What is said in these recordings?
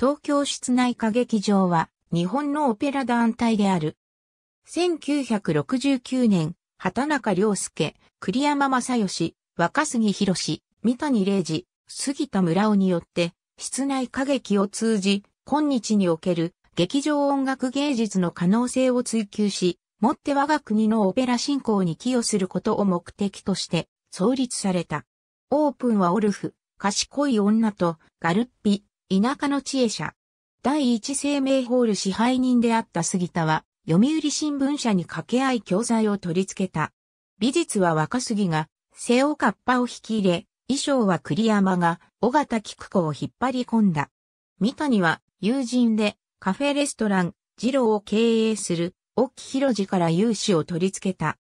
東京室内歌劇場は日本のオペラ団体である。1969年、畑中良介、栗山正義、若杉博三谷玲治、杉田村尾によって、室内歌劇を通じ、今日における劇場音楽芸術の可能性を追求し、もって我が国のオペラ振興に寄与することを目的として創立された。オープンはオルフ、賢い女とガルッピ、田舎の知恵者。第一生命ホール支配人であった杉田は、読売新聞社に掛け合い教材を取り付けた。美術は若杉が、背尾カッパを引き入れ、衣装は栗山が、尾形菊子を引っ張り込んだ。三谷は、友人で、カフェレストラン、二郎を経営する、沖広次から融資を取り付けた。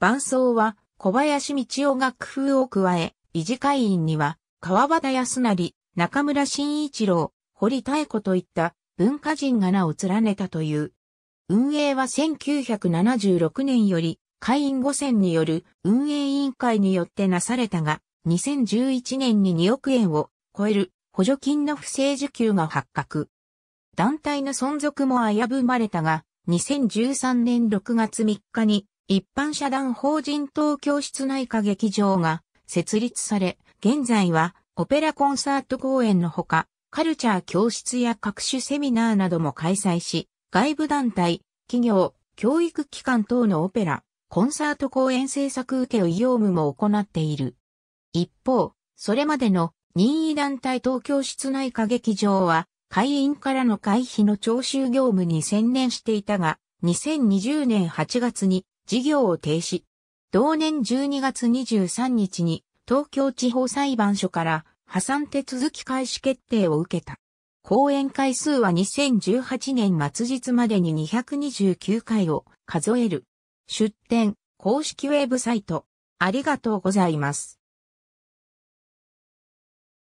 伴奏は、小林道夫が工夫を加え、理事会員には、川端康成、中村慎一郎、堀妙子といった文化人が名を連ねたという。運営は1976年より会員5000による運営委員会によってなされたが、2011年に2億円を超える補助金の不正受給が発覚。団体の存続も危ぶまれたが、2013年6月3日に一般社団法人東京室内科劇場が設立され、現在はオペラコンサート公演のほか、カルチャー教室や各種セミナーなども開催し、外部団体、企業、教育機関等のオペラ、コンサート公演制作受けを業務も行っている。一方、それまでの任意団体東京室内歌劇場は、会員からの会費の徴収業務に専念していたが、2020年8月に事業を停止。同年12月23日に東京地方裁判所から破産手続き開始決定を受けた。講演回数は2018年末日までに229回を数える。出展、公式ウェブサイト。ありがとうございます。